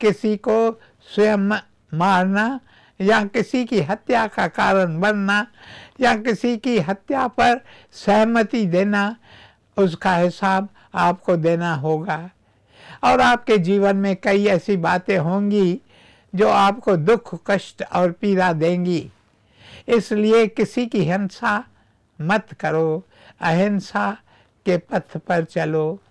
किसी को स्वयं मारना या किसी की हत्या का कारण बनना या किसी की हत्या पर सहमति देना उसका हिसाब आपको देना होगा और आपके जीवन में कई ऐसी बातें होंगी जो आपको दुख कष्ट और पीड़ा देंगी इसलिए किसी की हिंसा मत करो अहिंसा के पथ पर चलो